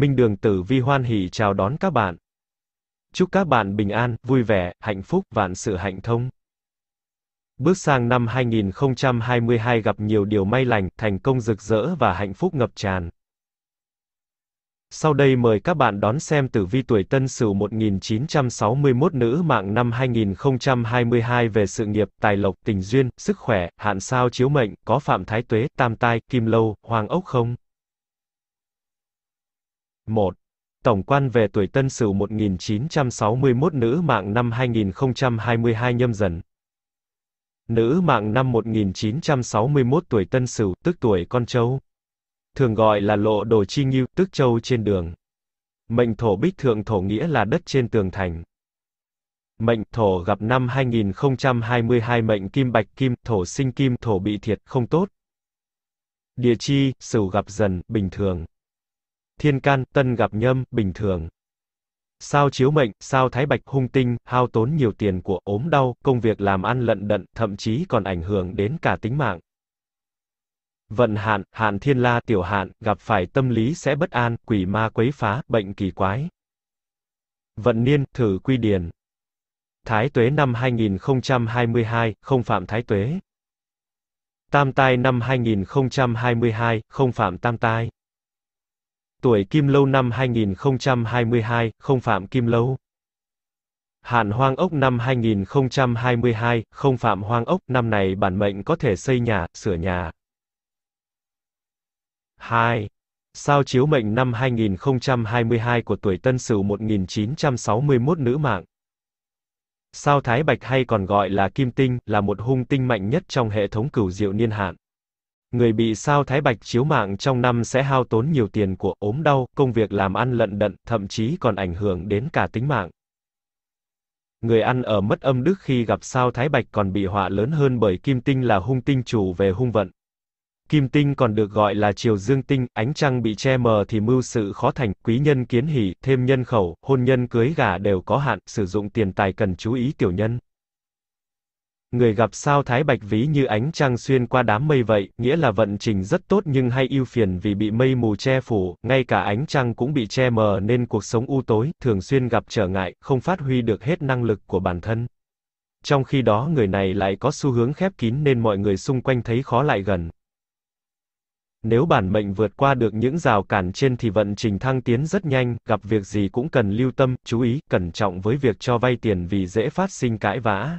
Minh Đường Tử Vi hoan hỉ chào đón các bạn. Chúc các bạn bình an, vui vẻ, hạnh phúc, vạn sự hạnh thông. Bước sang năm 2022 gặp nhiều điều may lành, thành công rực rỡ và hạnh phúc ngập tràn. Sau đây mời các bạn đón xem tử vi tuổi Tân Sửu 1961 nữ mạng năm 2022 về sự nghiệp, tài lộc, tình duyên, sức khỏe, hạn sao chiếu mệnh, có phạm thái tuế, tam tai, kim lâu, hoàng ốc không? 1. Tổng quan về tuổi Tân Sửu 1961 nữ mạng năm 2022 nhâm dần. Nữ mạng năm 1961 tuổi Tân Sửu, tức tuổi con trâu. Thường gọi là lộ đồ chi nghiêu, tức châu trên đường. Mệnh thổ bích thượng thổ nghĩa là đất trên tường thành. Mệnh thổ gặp năm 2022 mệnh kim bạch kim, thổ sinh kim, thổ bị thiệt, không tốt. Địa chi, sửu gặp dần, bình thường thiên can, tân gặp nhâm, bình thường. Sao chiếu mệnh, sao thái bạch hung tinh, hao tốn nhiều tiền của ốm đau, công việc làm ăn lận đận, thậm chí còn ảnh hưởng đến cả tính mạng. Vận hạn, hạn thiên la tiểu hạn, gặp phải tâm lý sẽ bất an, quỷ ma quấy phá, bệnh kỳ quái. Vận niên, thử quy điền. Thái tuế năm 2022, không phạm thái tuế. Tam tai năm 2022, không phạm tam tai. Tuổi Kim Lâu năm 2022, không Phạm Kim Lâu. Hạn Hoang Ốc năm 2022, không Phạm Hoang Ốc, năm này bản mệnh có thể xây nhà, sửa nhà. 2. Sao chiếu mệnh năm 2022 của tuổi Tân Sửu 1961 nữ mạng. Sao Thái Bạch hay còn gọi là Kim Tinh, là một hung tinh mạnh nhất trong hệ thống cửu diệu niên hạn. Người bị sao thái bạch chiếu mạng trong năm sẽ hao tốn nhiều tiền của ốm đau, công việc làm ăn lận đận, thậm chí còn ảnh hưởng đến cả tính mạng. Người ăn ở mất âm đức khi gặp sao thái bạch còn bị họa lớn hơn bởi kim tinh là hung tinh chủ về hung vận. Kim tinh còn được gọi là chiều dương tinh, ánh trăng bị che mờ thì mưu sự khó thành, quý nhân kiến hỷ, thêm nhân khẩu, hôn nhân cưới gả đều có hạn, sử dụng tiền tài cần chú ý tiểu nhân. Người gặp sao thái bạch ví như ánh trăng xuyên qua đám mây vậy, nghĩa là vận trình rất tốt nhưng hay ưu phiền vì bị mây mù che phủ, ngay cả ánh trăng cũng bị che mờ nên cuộc sống u tối, thường xuyên gặp trở ngại, không phát huy được hết năng lực của bản thân. Trong khi đó người này lại có xu hướng khép kín nên mọi người xung quanh thấy khó lại gần. Nếu bản mệnh vượt qua được những rào cản trên thì vận trình thăng tiến rất nhanh, gặp việc gì cũng cần lưu tâm, chú ý, cẩn trọng với việc cho vay tiền vì dễ phát sinh cãi vã.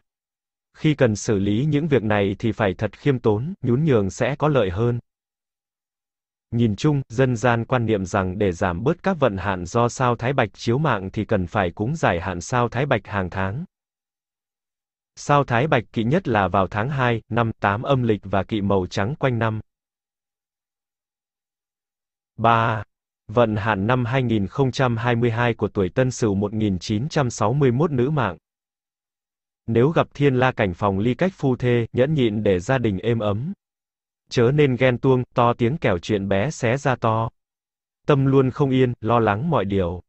Khi cần xử lý những việc này thì phải thật khiêm tốn, nhún nhường sẽ có lợi hơn. Nhìn chung, dân gian quan niệm rằng để giảm bớt các vận hạn do sao Thái Bạch chiếu mạng thì cần phải cúng giải hạn sao Thái Bạch hàng tháng. Sao Thái Bạch kỵ nhất là vào tháng 2, năm 8 âm lịch và kỵ màu trắng quanh năm. 3. Vận hạn năm 2022 của tuổi Tân Sửu 1961 nữ mạng. Nếu gặp thiên la cảnh phòng ly cách phu thê, nhẫn nhịn để gia đình êm ấm. Chớ nên ghen tuông, to tiếng kẻo chuyện bé xé ra to. Tâm luôn không yên, lo lắng mọi điều.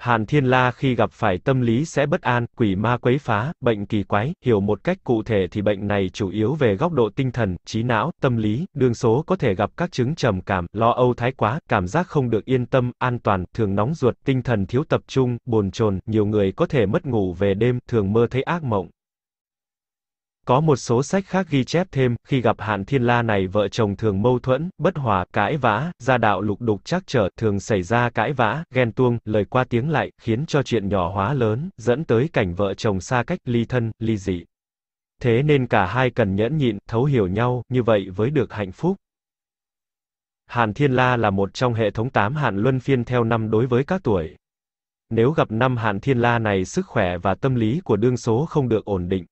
Hàn Thiên La khi gặp phải tâm lý sẽ bất an, quỷ ma quấy phá, bệnh kỳ quái, hiểu một cách cụ thể thì bệnh này chủ yếu về góc độ tinh thần, trí não, tâm lý, đương số có thể gặp các chứng trầm cảm, lo âu thái quá, cảm giác không được yên tâm, an toàn, thường nóng ruột, tinh thần thiếu tập trung, buồn chồn, nhiều người có thể mất ngủ về đêm, thường mơ thấy ác mộng. Có một số sách khác ghi chép thêm, khi gặp hạn thiên la này vợ chồng thường mâu thuẫn, bất hòa, cãi vã, gia đạo lục đục chắc trở, thường xảy ra cãi vã, ghen tuông, lời qua tiếng lại, khiến cho chuyện nhỏ hóa lớn, dẫn tới cảnh vợ chồng xa cách, ly thân, ly dị. Thế nên cả hai cần nhẫn nhịn, thấu hiểu nhau, như vậy với được hạnh phúc. Hàn Thiên La là một trong hệ thống 8 hạn luân phiên theo năm đối với các tuổi. Nếu gặp năm hạn thiên la này sức khỏe và tâm lý của đương số không được ổn định,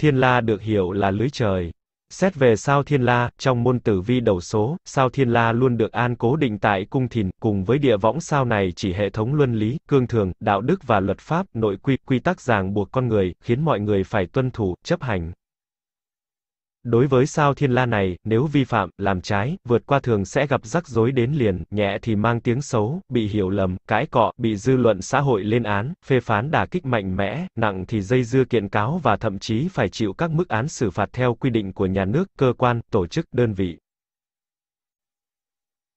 Thiên La được hiểu là lưới trời. Xét về sao Thiên La, trong môn tử vi đầu số, sao Thiên La luôn được an cố định tại cung thìn, cùng với địa võng sao này chỉ hệ thống luân lý, cương thường, đạo đức và luật pháp, nội quy, quy tắc ràng buộc con người, khiến mọi người phải tuân thủ, chấp hành. Đối với sao thiên la này, nếu vi phạm, làm trái, vượt qua thường sẽ gặp rắc rối đến liền, nhẹ thì mang tiếng xấu, bị hiểu lầm, cãi cọ, bị dư luận xã hội lên án, phê phán đả kích mạnh mẽ, nặng thì dây dưa kiện cáo và thậm chí phải chịu các mức án xử phạt theo quy định của nhà nước, cơ quan, tổ chức, đơn vị.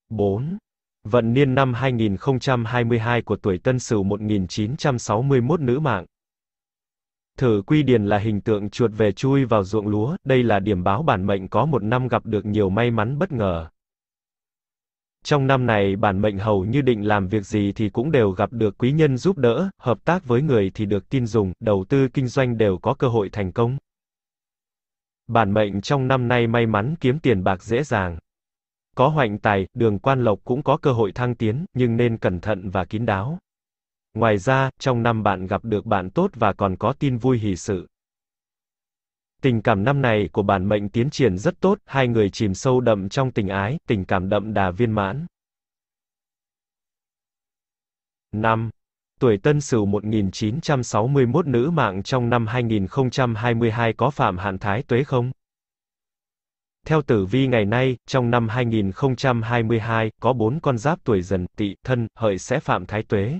4. Vận niên năm 2022 của tuổi Tân Sửu 1961 nữ mạng Thử quy điền là hình tượng chuột về chui vào ruộng lúa, đây là điểm báo bản mệnh có một năm gặp được nhiều may mắn bất ngờ. Trong năm này bản mệnh hầu như định làm việc gì thì cũng đều gặp được quý nhân giúp đỡ, hợp tác với người thì được tin dùng, đầu tư kinh doanh đều có cơ hội thành công. Bản mệnh trong năm nay may mắn kiếm tiền bạc dễ dàng. Có hoạnh tài, đường quan lộc cũng có cơ hội thăng tiến, nhưng nên cẩn thận và kín đáo. Ngoài ra, trong năm bạn gặp được bạn tốt và còn có tin vui hỷ sự. Tình cảm năm này của bản mệnh tiến triển rất tốt, hai người chìm sâu đậm trong tình ái, tình cảm đậm đà viên mãn. 5. Tuổi Tân Sửu 1961 nữ mạng trong năm 2022 có phạm hạn thái tuế không? Theo tử vi ngày nay, trong năm 2022, có bốn con giáp tuổi dần, tỵ, thân, hợi sẽ phạm thái tuế.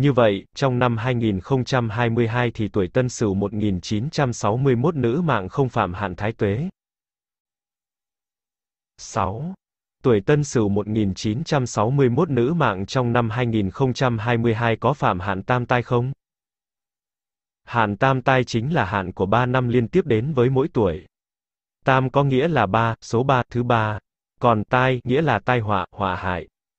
Như vậy, trong năm 2022 thì tuổi Tân Sửu 1961 nữ mạng không phạm hạn thái tuế. 6. Tuổi Tân Sửu 1961 nữ mạng trong năm 2022 có phạm hạn tam tai không? Hạn tam tai chính là hạn của 3 năm liên tiếp đến với mỗi tuổi. Tam có nghĩa là 3, số 3, thứ 3. Còn tai nghĩa là tai họa, họa hại.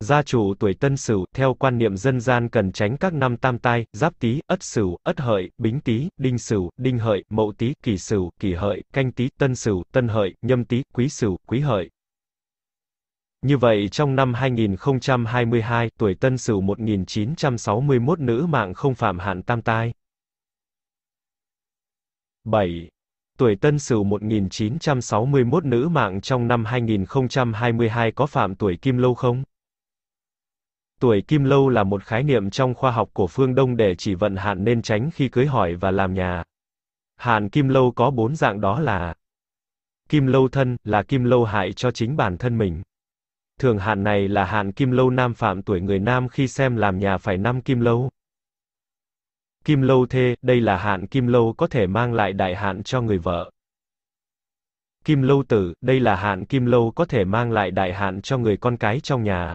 Gia chủ tuổi Tân Sửu, theo quan niệm dân gian cần tránh các năm tam tai, Giáp Tý, Ất Sửu, Ất Hợi, Bính Tý, Đinh Sửu, Đinh Hợi, Mậu Tý, Kỷ Sửu, Kỷ Hợi, Canh Tý, Tân Sửu, Tân Hợi, Nhâm Tý, Quý Sửu, Quý Hợi. Như vậy trong năm 2022, tuổi Tân Sửu 1961 nữ mạng không phạm hạn tam tai. 7 tuổi Tân Sửu 1961 nữ mạng trong năm 2022 có phạm tuổi Kim Lâu không? Tuổi kim lâu là một khái niệm trong khoa học của phương Đông để chỉ vận hạn nên tránh khi cưới hỏi và làm nhà. Hạn kim lâu có bốn dạng đó là Kim lâu thân là kim lâu hại cho chính bản thân mình. Thường hạn này là hạn kim lâu nam phạm tuổi người nam khi xem làm nhà phải năm kim lâu. Kim lâu thê, đây là hạn kim lâu có thể mang lại đại hạn cho người vợ. Kim lâu tử, đây là hạn kim lâu có thể mang lại đại hạn cho người con cái trong nhà.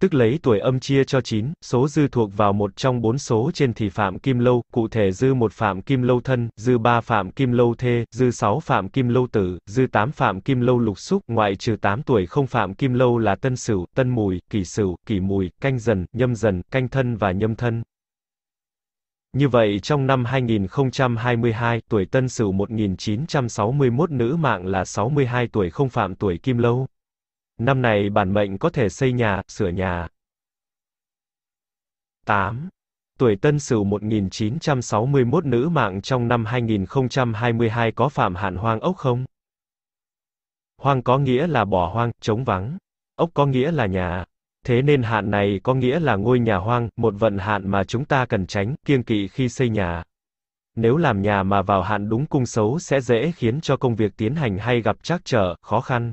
tức lấy tuổi âm chia cho 9, số dư thuộc vào một trong bốn số trên thì phạm kim lâu, cụ thể dư một phạm kim lâu thân, dư ba phạm kim lâu thê, dư 6 phạm kim lâu tử, dư 8 phạm kim lâu lục xúc, ngoại trừ 8 tuổi không phạm kim lâu là tân sửu, tân mùi, kỷ sửu, kỷ mùi, canh dần, nhâm dần, canh thân và nhâm thân. Như vậy trong năm 2022, tuổi Tân Sửu 1961 nữ mạng là 62 tuổi không phạm tuổi Kim Lâu. Năm này bản mệnh có thể xây nhà, sửa nhà. 8. Tuổi Tân Sửu 1961 nữ mạng trong năm 2022 có phạm hạn hoang ốc không? Hoang có nghĩa là bỏ hoang, trống vắng. Ốc có nghĩa là nhà. Thế nên hạn này có nghĩa là ngôi nhà hoang, một vận hạn mà chúng ta cần tránh, kiêng kỵ khi xây nhà. Nếu làm nhà mà vào hạn đúng cung xấu sẽ dễ khiến cho công việc tiến hành hay gặp trắc trở, khó khăn.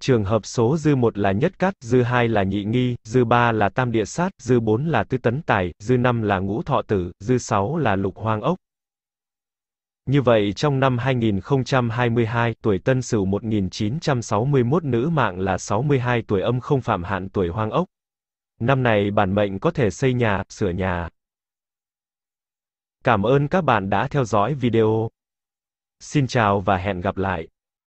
trường hợp số dư 1 là nhất cát, dư 2 là nhị nghi, dư 3 là tam địa sát, dư 4 là tứ tấn tài, dư 5 là ngũ thọ tử, dư 6 là lục hoang ốc. Như vậy trong năm 2022, tuổi Tân Sửu 1961 nữ mạng là 62 tuổi âm không phạm hạn tuổi hoang ốc. Năm này bản mệnh có thể xây nhà, sửa nhà. Cảm ơn các bạn đã theo dõi video. Xin chào và hẹn gặp lại.